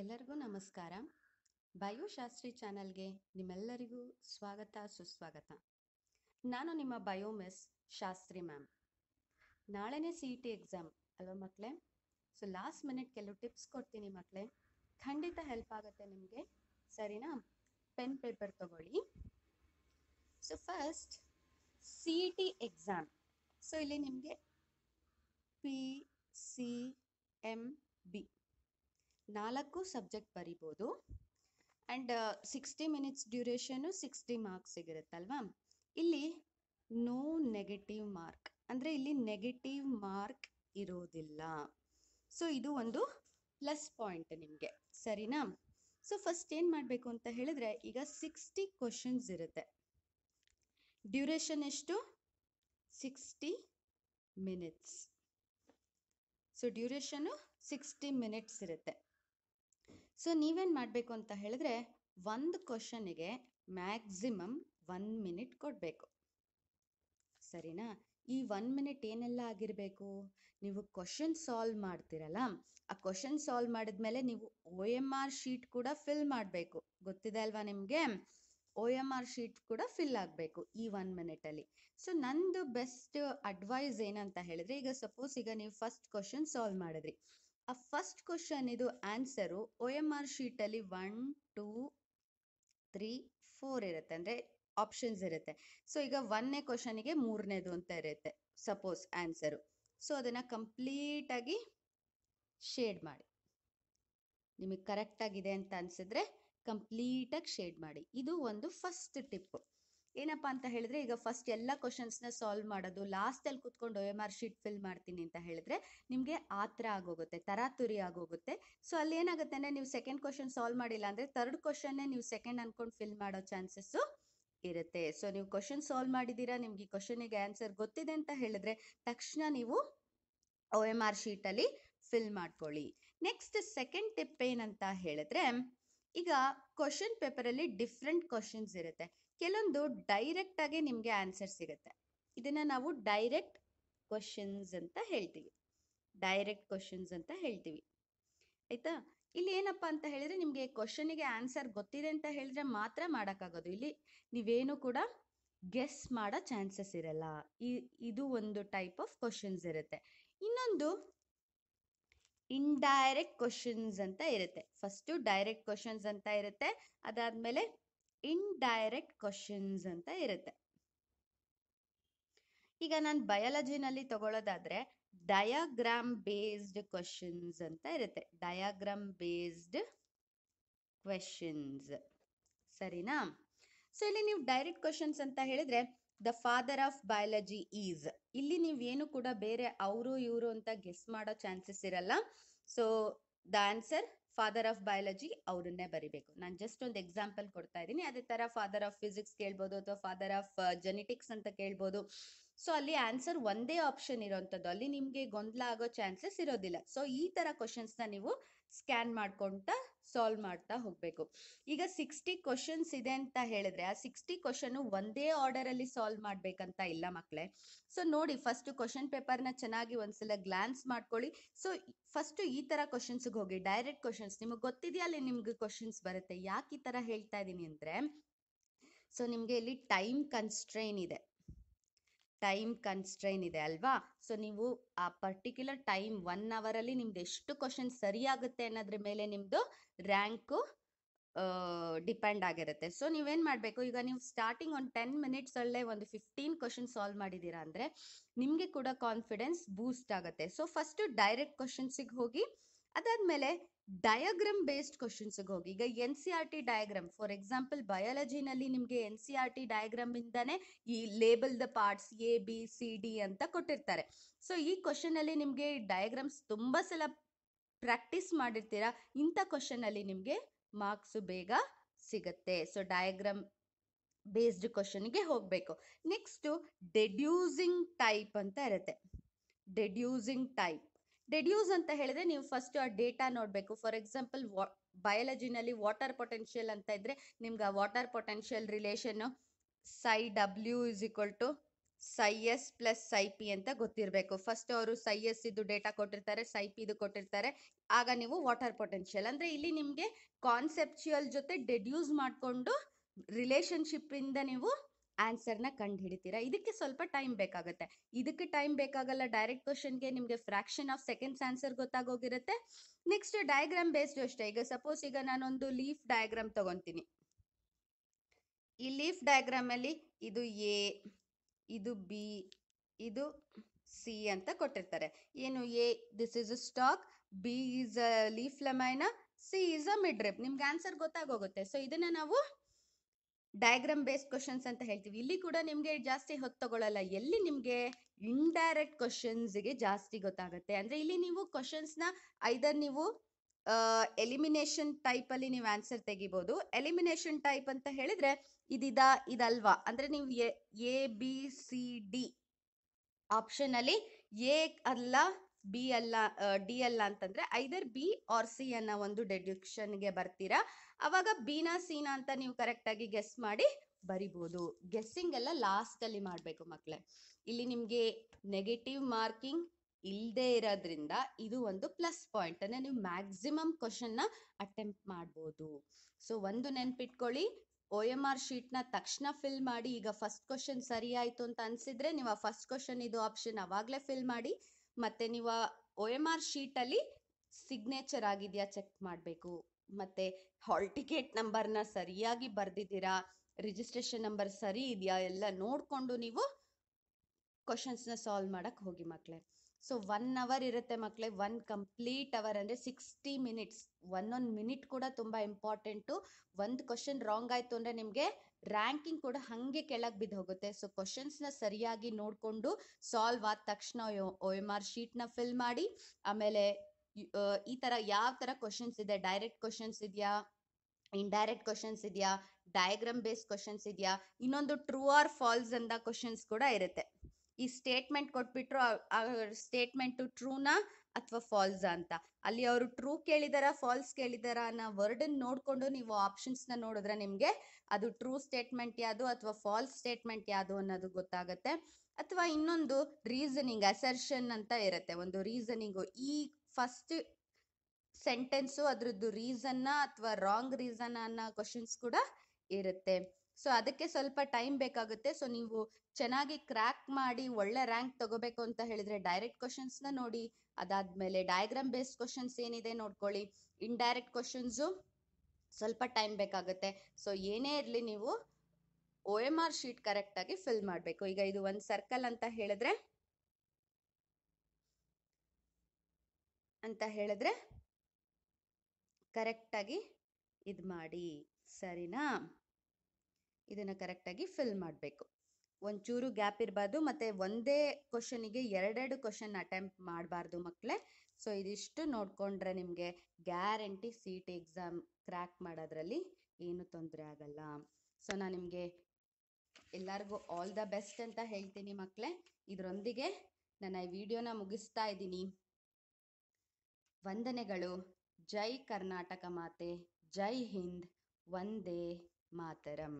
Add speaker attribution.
Speaker 1: ಎಲ್ಲರಿಗೂ ನಮಸ್ಕಾರ ಬಯೋಶಾಸ್ತ್ರಿ ಚಾನಲ್ಗೆ ನಿಮ್ಮೆಲ್ಲರಿಗೂ ಸ್ವಾಗತ ಸುಸ್ವಾಗತ ನಾನು ನಿಮ್ಮ ಬಯೋಮಿಸ್ ಶಾಸ್ತ್ರಿ ಮ್ಯಾಮ್ ನಾಳೆನೇ ಸಿ ಇ ಟಿ ಎಕ್ಸಾಮ್ ಅಲ್ವಾ ಮಕ್ಕಳೇ ಸೊ ಲಾಸ್ಟ್ ಮಿನಿಟ್ ಕೆಲವು ಟಿಪ್ಸ್ ಕೊಡ್ತೀನಿ ಮಕ್ಕಳೇ ಖಂಡಿತ ಹೆಲ್ಪ್ ಆಗುತ್ತೆ ನಿಮಗೆ ಸರಿನಾ ಪೆನ್ ಪೇಪರ್ ತಗೊಳ್ಳಿ so first C E T exam so ಇಲ್ಲಿ ನಿಮಗೆ ಪಿ ಸಿ ಎಮ್ ನಾಲ್ಕು ಸಬ್ಜೆಕ್ಟ್ ಬರಿಬೋದು and sixty minutes duration sixty marks ಸಿಗಿರುತ್ತಲ್ವಾ ಇಲ್ಲಿ ನೋ ನೆಗೆಟಿವ್ ಮಾರ್ಕ್ ಅಂದರೆ ಇಲ್ಲಿ ನೆಗೆಟಿವ್ ಮಾರ್ಕ್ ಇರೋದಿಲ್ಲ ಸೊ ಇದು ಒಂದು ಪ್ಲಸ್ ಪಾಯಿಂಟ್ ನಿಮಗೆ ಸರಿನಾ ಸೊ ಫಸ್ಟ್ ಏನು ಮಾಡಬೇಕು ಅಂತ ಹೇಳಿದ್ರೆ ಈಗ ಸಿಕ್ಸ್ಟಿ ಕ್ವಶನ್ಸ್ ಇರುತ್ತೆ ಡ್ಯೂರೇಷನ್ ಎಷ್ಟು sixty minutes so duration sixty minutes ಇರುತ್ತೆ ಸೊ ನೀವೇನು ಮಾಡಬೇಕು ಅಂತ ಹೇಳಿದ್ರೆ ಒಂದು ಕ್ವಶನ್ಗೆ ಮ್ಯಾಕ್ಸಿಮಮ್ ಒನ್ ಮಿನಿಟ್ ಕೊಡಬೇಕು ಸರಿನಾ ಈ ಒನ್ ಮಿನಿಟ್ ಏನೆಲ್ಲ ಆಗಿರಬೇಕು ನೀವು ಕ್ವಶನ್ ಸಾಲ್ವ್ ಮಾಡ್ತೀರಲ್ಲ ಆ ಕ್ವಶನ್ ಸಾಲ್ವ್ ಮಾಡಿದ್ಮೇಲೆ ನೀವು ಓ ಎಮ್ ಆರ್ ಶೀಟ್ ಕೂಡ ಫಿಲ್ ಮಾಡಬೇಕು ಗೊತ್ತಿದೆ ಅಲ್ವಾ ನಿಮಗೆ ಓ ಎಮ್ ಆರ್ ಶೀಟ್ ಕೂಡ ಫಿಲ್ ಆಗಬೇಕು ಈ ಒನ್ ಮಿನಿಟಲ್ಲಿ ಸೊ ನಂದು ಬೆಸ್ಟ್ ಅಡ್ವೈಸ್ ಏನಂತ ಹೇಳಿದ್ರೆ ಈಗ ಸಪೋಸ್ ಈಗ ನೀವು ಫಸ್ಟ್ ಕ್ವಶನ್ ಸಾಲ್ವ್ ಮಾಡಿದ್ರಿ ಆ ಫಸ್ಟ್ ಕ್ವಶನ್ ಇದು ಆನ್ಸರು ಒ ಎಮ್ ಆರ್ ಶೀಟಲ್ಲಿ ಒನ್ ಟೂ ತ್ರೀ ಫೋರ್ ಇರುತ್ತೆ ಅಂದರೆ ಆಪ್ಷನ್ಸ್ ಇರುತ್ತೆ ಸೊ ಈಗ ಒಂದನೇ ಗೆ ಮೂರನೇದು ಅಂತ ಇರುತ್ತೆ ಸಪೋಸ್ ಆನ್ಸರು ಸೊ ಅದನ್ನು ಕಂಪ್ಲೀಟಾಗಿ ಶೇಡ್ ಮಾಡಿ ನಿಮಗೆ ಕರೆಕ್ಟಾಗಿದೆ ಅಂತ ಅನಿಸಿದ್ರೆ ಕಂಪ್ಲೀಟಾಗಿ ಶೇಡ್ ಮಾಡಿ ಇದು ಒಂದು ಫಸ್ಟ್ ಟಿಪ್ಪು ಏನಪ್ಪ ಅಂತ ಹೇಳಿದ್ರೆ ಈಗ ಫಸ್ಟ್ ಎಲ್ಲ ಕ್ವಶನ್ಸ್ನ ಸಾಲ್ವ್ ಮಾಡೋದು ಲಾಸ್ಟಲ್ಲಿ ಕುತ್ಕೊಂಡು ಎಮ್ ಆರ್ ಶೀಟ್ ಫಿಲ್ ಮಾಡ್ತೀನಿ ಅಂತ ಹೇಳಿದ್ರೆ ನಿಮಗೆ ಆ ಆಗೋಗುತ್ತೆ ತರಾತುರಿ ಆಗೋಗುತ್ತೆ ಸೊ ಅಲ್ಲಿ ಏನಾಗುತ್ತೆ ಅಂದ್ರೆ ನೀವು ಸೆಕೆಂಡ್ ಕ್ವಶನ್ ಸಾಲ್ವ್ ಮಾಡಿಲ್ಲ ಅಂದ್ರೆ ತರ್ಡ್ ಕ್ವಶನ್ನೇ ನೀವು ಸೆಕೆಂಡ್ ಅನ್ಕೊಂಡು ಫಿಲ್ ಮಾಡೋ ಚಾನ್ಸಸ್ಸು ಇರುತ್ತೆ ಸೊ ನೀವು ಕ್ವಶನ್ ಸಾಲ್ವ್ ಮಾಡಿದ್ದೀರಾ ನಿಮ್ಗೆ ಈ ಗೆ ಆನ್ಸರ್ ಗೊತ್ತಿದೆ ಅಂತ ಹೇಳಿದ್ರೆ ತಕ್ಷಣ ನೀವು ಓ ಎಮ್ ಆರ್ ಶೀಟಲ್ಲಿ ಫಿಲ್ ಮಾಡ್ಕೊಳ್ಳಿ ನೆಕ್ಸ್ಟ್ ಸೆಕೆಂಡ್ ಟಿಪ್ ಏನಂತ ಹೇಳಿದ್ರೆ ಈಗ ಕ್ವಶನ್ ಪೇಪರಲ್ಲಿ ಡಿಫ್ರೆಂಟ್ ಕ್ವಶನ್ಸ್ ಇರುತ್ತೆ ಕೆಲವೊಂದು ಡೈರೆಕ್ಟ್ ಆಗಿ ನಿಮಗೆ ಆನ್ಸರ್ ಸಿಗುತ್ತೆ ಇದನ್ನ ನಾವು ಡೈರೆಕ್ಟ್ ಕ್ವಶನ್ಸ್ ಅಂತ ಹೇಳ್ತೀವಿ ಡೈರೆಕ್ಟ್ ಕ್ವಶನ್ಸ್ ಅಂತ ಹೇಳ್ತೀವಿ ಆಯ್ತಾ ಇಲ್ಲಿ ಏನಪ್ಪಾ ಅಂತ ಹೇಳಿದ್ರೆ ನಿಮಗೆ ಗೆ ಆನ್ಸರ್ ಗೊತ್ತಿದೆ ಅಂತ ಹೇಳಿದ್ರೆ ಮಾತ್ರ ಮಾಡೋಕ್ಕಾಗೋದು ಇಲ್ಲಿ ನೀವೇನು ಕೂಡ ಗೆಸ್ ಮಾಡೋ ಚಾನ್ಸಸ್ ಇರಲ್ಲ ಇದು ಒಂದು ಟೈಪ್ ಆಫ್ ಕ್ವಶನ್ಸ್ ಇರುತ್ತೆ ಇನ್ನೊಂದು ಇಂಡೈರೆಕ್ಟ್ ಕ್ವಶನ್ಸ್ ಅಂತ ಇರುತ್ತೆ ಫಸ್ಟು ಡೈರೆಕ್ಟ್ ಕ್ವಶನ್ಸ್ ಅಂತ ಇರುತ್ತೆ ಅದಾದ್ಮೇಲೆ ಇಂಡೈರೆಕ್ಟ್ ಕ್ವಶನ್ಸ್ ಅಂತ ಇರುತ್ತೆ ಈಗ ನಾನು ಬಯಾಲಜಿನಲ್ಲಿ ತಗೊಳ್ಳೋದಾದ್ರೆ ಡಯಾಗ್ರಾಮ್ ಬೇಸ್ಡ್ ಕ್ವಶನ್ಸ್ ಅಂತ ಇರುತ್ತೆ ಡಯಾಗ್ರಾಮ್ ಬೇಸ್ಡ್ ಕ್ವೆಶನ್ಸ್ ಸರಿನಾ ಸೊ ಇಲ್ಲಿ ನೀವು ಡೈರೆಕ್ಟ್ ಕ್ವಶನ್ಸ್ ಅಂತ ಹೇಳಿದ್ರೆ the father of biology is ಇಲ್ಲಿ ನೀವು ಏನು ಕೂಡ ಬೇರೆ ಅವರು ಇವರು ಅಂತ ಗೆಸ್ ಮಾಡೋ ಚಾನ್ಸಸ್ ಇರಲ್ಲ so the answer father of biology ಅವರನ್ನೇ ಬರಿಬೇಕು ನಾನು ಜಸ್ಟ್ ಒಂದು ಎಕ್ಸಾಂಪಲ್ ಕೊಡ್ತಾ ಇದ್ದೀನಿ ಅದೇ ತರ ಫಾದರ್ ಆಫ್ ಫಿಸಿಕ್ಸ್ ಕೇಳ್ಬೋದು ಅಥವಾ ಫಾದರ್ ಆಫ್ ಜೆನೆಟಿಕ್ಸ್ ಅಂತ ಕೇಳ್ಬೋದು ಸೊ ಅಲ್ಲಿ ಆನ್ಸರ್ ಒಂದೇ ಆಪ್ಷನ್ ಇರೋಂಥದ್ದು ಅಲ್ಲಿ ನಿಮಗೆ ಗೊಂದಲ ಆಗೋ ಚಾನ್ಸಸ್ ಇರೋದಿಲ್ಲ ಸೊ ಈ ತರ ಕ್ವಶನ್ಸ್ನ ನೀವು ಸ್ಕ್ಯಾನ್ ಮಾಡ್ಕೊಂತ ಸಾಲ್ವ್ ಮಾಡ್ತಾ ಹೋಗಬೇಕು ಈಗ ಸಿಕ್ಸ್ಟಿ ಕ್ವಶನ್ಸ್ ಇದೆ ಅಂತ ಹೇಳಿದ್ರೆ ಆ ಸಿಕ್ಸ್ಟಿ ಕ್ವಶನ್ ಒಂದೇ ಆರ್ಡರಲ್ಲಿ ಸಾಲ್ವ್ ಮಾಡ್ಬೇಕಂತ ಇಲ್ಲ ಮಕ್ಕಳೇ ಸೊ ನೋಡಿ ಫಸ್ಟ್ ಕ್ವಶನ್ ಪೇಪರ್ನ ಚೆನ್ನಾಗಿ ಒಂದ್ಸಲ ಗ್ಲಾನ್ಸ್ ಮಾಡ್ಕೊಳ್ಳಿ ಸೊ ಫಸ್ಟ್ ಈ ತರ ಕ್ವಶನ್ಸ್ಗೆ ಹೋಗಿ ಡೈರೆಕ್ಟ್ ಕ್ವಶನ್ಸ್ ನಿಮಗೆ ಗೊತ್ತಿದೆಯಾ ಅಲ್ಲಿ ನಿಮ್ಗೆ ಕ್ವಶನ್ಸ್ ಬರುತ್ತೆ ಯಾಕೆ ಈ ತರ ಹೇಳ್ತಾ ಇದ್ದೀನಿ ಅಂದ್ರೆ ಸೊ ನಿಮ್ಗೆ ಇಲ್ಲಿ ಟೈಮ್ ಕನ್ಸ್ಟ್ರೈನ್ ಇದೆ ಟೈಮ್ ಕನ್ಸ್ಟ್ರೈನ್ ಇದೆ ಅಲ್ವಾ ಸೊ ನೀವು ಆ ಪರ್ಟಿಕ್ಯುಲರ್ ಟೈಮ್ ಒನ್ ಅವರಲ್ಲಿ ನಿಮ್ದು ಎಷ್ಟು ಕ್ವಶನ್ ಸರಿಯಾಗುತ್ತೆ ಅನ್ನೋದ್ರ ಮೇಲೆ ನಿಮ್ಮದು ರ್ಯಾಂಕು ಡಿಪೆಂಡ್ ಆಗಿರುತ್ತೆ ಸೊ ನೀವೇನು ಮಾಡಬೇಕು ಈಗ ನೀವು ಸ್ಟಾರ್ಟಿಂಗ್ ಒಂದು ಟೆನ್ ಮಿನಿಟ್ಸ್ ಅಲ್ಲೇ ಒಂದು ಫಿಫ್ಟೀನ್ ಕ್ವಶನ್ ಸಾಲ್ವ್ ಮಾಡಿದ್ದೀರಾ ಅಂದರೆ ನಿಮಗೆ ಕೂಡ ಕಾನ್ಫಿಡೆನ್ಸ್ ಬೂಸ್ಟ್ ಆಗುತ್ತೆ ಸೊ ಫಸ್ಟು ಡೈರೆಕ್ಟ್ ಕ್ವಶನ್ಸಿಗೆ ಹೋಗಿ ಅದಾದ್ಮೇಲೆ ಡಯಾಗ್ರಾಮ್ ಬೇಸ್ಡ್ ಕ್ವಶನ್ಸ್ಗೆ ಹೋಗಿ ಈಗ N C R T diagram for example ಬಯಾಲಜಿನಲ್ಲಿ ನಿಮಗೆ N C R T diagram ಇಂದಾನೆ ಈ label the parts A B C D ಅಂತ ಕೊಟ್ಟಿರ್ತಾರೆ ಸೊ ಈ ಕ್ವಶನ್ ಅಲ್ಲಿ ನಿಮಗೆ ಡಯಾಗ್ರಾಮ್ಸ್ ತುಂಬಾ ಸಲ ಪ್ರಾಕ್ಟೀಸ್ ಮಾಡಿರ್ತೀರಾ ಇಂಥ ಕ್ವಶನ್ ಅಲ್ಲಿ ನಿಮಗೆ ಮಾರ್ಕ್ಸ್ ಬೇಗ ಸಿಗತ್ತೆ ಸೊ ಡಯಾಗ್ರಾಮ್ ಬೇಸ್ಡ್ ಕ್ವಶನ್ಗೆ ಹೋಗಬೇಕು ನೆಕ್ಸ್ಟು ಡೆಡ್ಯೂಸಿಂಗ್ ಟೈಪ್ ಅಂತ ಇರುತ್ತೆ ಡೆಡ್ಯೂಸಿಂಗ್ ಟೈಪ್ ಡೆಡ್ಯೂಸ್ ಅಂತ ಹೇಳಿದ್ರೆ ನೀವು ಫಸ್ಟ್ ಆ ಡೇಟಾ ನೋಡಬೇಕು ಫಾರ್ ಎಕ್ಸಾಂಪಲ್ ವಾ ಬಯಾಲಜಿನಲ್ಲಿ ವಾಟರ್ ಪೊಟೆನ್ಷಿಯಲ್ ಅಂತ ಇದ್ರೆ ನಿಮ್ಗೆ ಆ water potential relation psi W is equal to psi S plus psi P ಅಂತ ಗೊತ್ತಿರಬೇಕು ಫಸ್ಟ್ ಅವರು ಸೈ ಎಸ್ ಇದು ಡೇಟಾ ಕೊಟ್ಟಿರ್ತಾರೆ ಸೈ ಪಿ ಇದು ಕೊಟ್ಟಿರ್ತಾರೆ ಆಗ ನೀವು ವಾಟರ್ ಪೊಟೆನ್ಷಿಯಲ್ ಅಂದ್ರೆ ಇಲ್ಲಿ ನಿಮಗೆ ಕಾನ್ಸೆಪ್ಚುಯಲ್ ಜೊತೆ ಡೆಡ್ಯೂಸ್ ಮಾಡಿಕೊಂಡು ಇಂದ ನೀವು ಆನ್ಸರ್ನ ಕಂಡು ಹಿಡಿತೀರಾ ಇದಕ್ಕೆ ಸ್ವಲ್ಪ ಟೈಮ್ ಬೇಕಾಗುತ್ತೆ ಇದಕ್ಕೆ ಟೈಮ್ ಬೇಕಾಗಲ್ಲ ಡೈರೆಕ್ಟ್ ಕ್ವಶನ್ಗೆ ನಿಮಗೆ ಫ್ರಾಕ್ಷನ್ ಆಫ್ ಸೆಕೆಂಡ್ಸ್ ಆನ್ಸರ್ ಗೊತ್ತಾಗೋಗಿರುತ್ತೆ ನೆಕ್ಸ್ಟ್ ಡಯಾಗ್ರಾಮ್ ಬೇಸ್ಡ್ ಅಷ್ಟೇ ಈಗ ಸಪೋಸ್ ಈಗ ನಾನೊಂದು ಲೀಫ್ ಡಯಾಗ್ರಾಮ್ ತಗೊಂತೀನಿ ಈ ಲೀಫ್ ಡಯಾಗ್ರಾಮ್ ಅಲ್ಲಿ ಇದು ಎ ಇದು ಬಿ ಇದು ಸಿ ಅಂತ ಕೊಟ್ಟಿರ್ತಾರೆ ಏನು A this is a stalk B is a leaf lamina C is a midrib ನಿಮ್ಗೆ ಆನ್ಸರ್ ಗೊತ್ತಾಗೋಗುತ್ತೆ ಸೊ ಇದನ್ನ ನಾವು ಡಯಾಗ್ರಾಮ್ ಬೇಸ್ಡ್ ಕ್ವಶನ್ಸ್ ಅಂತ ಹೇಳ್ತೀವಿ ಇಲ್ಲಿ ಕೂಡ ನಿಮಗೆ ಜಾಸ್ತಿ ಹೊತ್ತು ತಗೊಳ್ಳಲ್ಲ ಎಲ್ಲಿ ನಿಮಗೆ ಇಂಡೈರೆಕ್ಟ್ ಕ್ವಶನ್ಸ್ಗೆ ಜಾಸ್ತಿ ಗೊತ್ತಾಗುತ್ತೆ ಅಂದ್ರೆ ಇಲ್ಲಿ ನೀವು ನ ಐದರ್ ನೀವು ಎಲಿಮಿನೇಷನ್ ಟೈಪ್ ಅಲ್ಲಿ ನೀವು ಆನ್ಸರ್ ತೆಗಿಬಹುದು ಎಲಿಮಿನೇಷನ್ ಟೈಪ್ ಅಂತ ಹೇಳಿದ್ರೆ ಇದಿದ ಇದಲ್ವಾ ಅಂದ್ರೆ ನೀವು A B C D option ಅಲ್ಲಿ ಎ ಅಲ್ಲ ಬಿ ಅಲ್ಲ ಡಿ ಅಲ್ಲ ಅಂತಂದ್ರೆ ಐದರ್ ಬಿ ಆರ್ ಸಿ ಅನ್ನೋ ಒಂದು ಗೆ ಬರ್ತೀರಾ ಅವಾಗ ಬಿನ ಸೀನ ಅಂತ ನೀವು ಕರೆಕ್ಟಾಗಿ ಗೆಸ್ ಮಾಡಿ ಬರಿಬೋದು ಗೆಸ್ಸಿಂಗ್ ಎಲ್ಲ ಲಾಸ್ಟ್ ಅಲ್ಲಿ ಮಾಡಬೇಕು ಮಕ್ಕಳೇ ಇಲ್ಲಿ ನಿಮಗೆ ನೆಗೆಟಿವ್ ಮಾರ್ಕಿಂಗ್ ಇಲ್ಲದೆ ಇರೋದ್ರಿಂದ ಇದು ಒಂದು ಪ್ಲಸ್ ಪಾಯಿಂಟ್ ಅಂದ್ರೆ ನೀವು ಮ್ಯಾಕ್ಸಿಮಮ್ ಕ್ವಶನ್ನ ಅಟೆಂಪ್ಟ್ ಮಾಡ್ಬೋದು ಸೊ ಒಂದು ನೆನ್ಪಿಟ್ಕೊಳ್ಳಿ ಓ ಎಮ್ ಆರ್ ಶೀಟ್ನ ತಕ್ಷಣ ಫಿಲ್ ಮಾಡಿ ಈಗ ಫಸ್ಟ್ ಕ್ವಶನ್ ಸರಿ ಆಯಿತು ಅಂತ ಅನ್ಸಿದ್ರೆ ನೀವು ಆ ಫಸ್ಟ್ ಕ್ವಶನ್ ಇದು ಆಪ್ಷನ್ ಅವಾಗಲೇ ಫಿಲ್ ಮಾಡಿ ಮತ್ತೆ ನೀವು ಒ ಎಮ್ ಆರ್ ಶೀಟಲ್ಲಿ ಸಿಗ್ನೇಚರ್ ಆಗಿದೆಯಾ ಚೆಕ್ ಮಾಡಬೇಕು ಮತ್ತೆ ಹಾಲ್ ಟಿಕೆಟ್ ನಂಬರ್ನ ಸರಿಯಾಗಿ ಬರ್ದಿದ್ದೀರಾ ರಿಜಿಸ್ಟ್ರೇಷನ್ ನಂಬರ್ ಸರಿ ಇದೆಯಾ ಎಲ್ಲ ನೋಡಿಕೊಂಡು ನೀವು ನ ಸಾಲ್ವ್ ಮಾಡಕ್ಕೆ ಹೋಗಿ ಮಕ್ಕಳೇ ಸೊ ಒನ್ ಅವರ್ ಇರುತ್ತೆ ಮಕ್ಕಳೇ ಒನ್ ಕಂಪ್ಲೀಟ್ ಅವರ್ ಅಂದ್ರೆ ಸಿಕ್ಸ್ಟಿ ಮಿನಿಟ್ಸ್ ಒಂದೊಂದು ಮಿನಿಟ್ ಕೂಡ ತುಂಬಾ ಇಂಪಾರ್ಟೆಂಟು ಒಂದು ಕ್ವಶನ್ ರಾಂಗ್ ಆಯ್ತು ಅಂದ್ರೆ ನಿಮ್ಗೆ ರ್ಯಾಂಕಿಂಗ್ ಕೂಡ ಹಂಗೆ ಕೆಳಗ್ ಬಿದ್ದು ಹೋಗುತ್ತೆ ಸೊ ನ ಸರಿಯಾಗಿ ನೋಡ್ಕೊಂಡು ಸಾಲ್ವ್ ಆದ ತಕ್ಷಣ ಓ ಎಮ್ ಆರ್ ನ ಫಿಲ್ ಮಾಡಿ ಆಮೇಲೆ ಈ ತರ ಯಾವ ತರ ಕ್ವಶನ್ಸ್ ಇದೆ ಡೈರೆಕ್ಟ್ ಕ್ವಶನ್ಸ್ ಇದೆಯಾ ಡೈರೆಕ್ಟ್ ಕ್ವಶನ್ಸ್ ಇದೆಯಾ ಡಯಾಗ್ರಾಮ್ ಬೇಸ್ ಕ್ವಶನ್ಸ್ ಇದೆಯಾ ಇನ್ನೊಂದು ಟ್ರೂ ಆರ್ ಫಾಲ್ಸ್ ಅಂತ ಕ್ವಶನ್ಸ್ ಕೂಡ ಇರುತ್ತೆ ಈ ಸ್ಟೇಟ್ಮೆಂಟ್ ಕೊಟ್ಬಿಟ್ರು ಸ್ಟೇಟ್ಮೆಂಟು ಟ್ರೂನಾ ಅಥವಾ ಫಾಲ್ಸ್ ಅಂತ ಅಲ್ಲಿ ಅವರು ಟ್ರೂ ಕೇಳಿದಾರ ಫಾಲ್ಸ್ ಕೇಳಿದಾರ ಅನ್ನೋ ವರ್ಡನ್ನು ನೋಡಿಕೊಂಡು ನೀವು ಆಪ್ಷನ್ಸ್ನ ನೋಡಿದ್ರೆ ನಿಮಗೆ ಅದು ಟ್ರೂ ಸ್ಟೇಟ್ಮೆಂಟ್ ಯಾವುದು ಅಥವಾ ಫಾಲ್ಸ್ ಸ್ಟೇಟ್ಮೆಂಟ್ ಯಾವುದು ಅನ್ನೋದು ಗೊತ್ತಾಗುತ್ತೆ ಅಥವಾ ಇನ್ನೊಂದು ರೀಸನಿಂಗ್ ಅಸರ್ಷನ್ ಅಂತ ಇರುತ್ತೆ ಒಂದು ರೀಸನಿಂಗು ಈ ಫಸ್ಟ್ ಸೆಂಟೆನ್ಸು ಅದ್ರದ್ದು ರೀಸನ್ನ ಅಥವಾ ರಾಂಗ್ ರೀಸನ್ ಅನ್ನೋ ಕ್ವಶನ್ಸ್ ಕೂಡ ಇರುತ್ತೆ ಸೊ ಅದಕ್ಕೆ ಸ್ವಲ್ಪ ಟೈಮ್ ಬೇಕಾಗುತ್ತೆ ಸೊ ನೀವು ಚೆನ್ನಾಗಿ ಕ್ರ್ಯಾಕ್ ಮಾಡಿ ಒಳ್ಳೆ ರ್ಯಾಂಕ್ ತಗೋಬೇಕು ಅಂತ ಹೇಳಿದ್ರೆ ಡೈರೆಕ್ಟ್ ಕ್ವಶನ್ಸ್ನ ನೋಡಿ ಅದಾದ್ಮೇಲೆ ಡಯಾಗ್ರಾಮ್ ಬೇಸ್ಡ್ ಕ್ವಶನ್ಸ್ ಏನಿದೆ ನೋಡ್ಕೊಳ್ಳಿ ಡೈರೆಕ್ಟ್ ಕ್ವಶನ್ಸು ಸ್ವಲ್ಪ ಟೈಮ್ ಬೇಕಾಗುತ್ತೆ ಸೊ ಏನೇ ಇರಲಿ ನೀವು ಒ ಎಂ ಆರ್ ಶೀಟ್ ಕರೆಕ್ಟಾಗಿ ಫಿಲ್ ಮಾಡಬೇಕು ಈಗ ಇದು ಒಂದು ಸರ್ಕಲ್ ಅಂತ ಹೇಳಿದ್ರೆ ಅಂತ ಹೇಳಿದ್ರೆ ಕರೆಕ್ಟಾಗಿ ಇದು ಮಾಡಿ ಸರಿನಾ ಇದನ್ನು ಕರೆಕ್ಟಾಗಿ ಫಿಲ್ ಮಾಡಬೇಕು ಒಂಚೂರು ಗ್ಯಾಪ್ ಇರಬಾರ್ದು ಮತ್ತು ಒಂದೇ ಗೆ ಎರಡೆರಡು ಕ್ವಶನ್ ಅಟೆಂಪ್ಟ್ ಮಾಡಬಾರ್ದು ಮಕ್ಕಳೇ ಸೊ ಇದಿಷ್ಟು ನೋಡಿಕೊಂಡ್ರೆ ನಿಮಗೆ ಗ್ಯಾರಂಟಿ ಸಿ ಎಕ್ಸಾಮ್ ಕ್ರ್ಯಾಕ್ ಮಾಡೋದ್ರಲ್ಲಿ ಏನು ತೊಂದರೆ ಆಗಲ್ಲ ಸೊ ನಾನು ನಿಮಗೆ ಎಲ್ಲರಿಗೂ ಆಲ್ ದ ಬೆಸ್ಟ್ ಅಂತ ಹೇಳ್ತೀನಿ ಮಕ್ಕಳೇ ಇದರೊಂದಿಗೆ ನನ್ನ ಈ ವಿಡಿಯೋನ ಮುಗಿಸ್ತಾ ಇದ್ದೀನಿ ವಂದನೆಗಳು ಜೈ ಕರ್ನಾಟಕ ಮಾತೆ ಜೈ ಹಿಂದ್ ವಂದೇ ಮಾತರಂ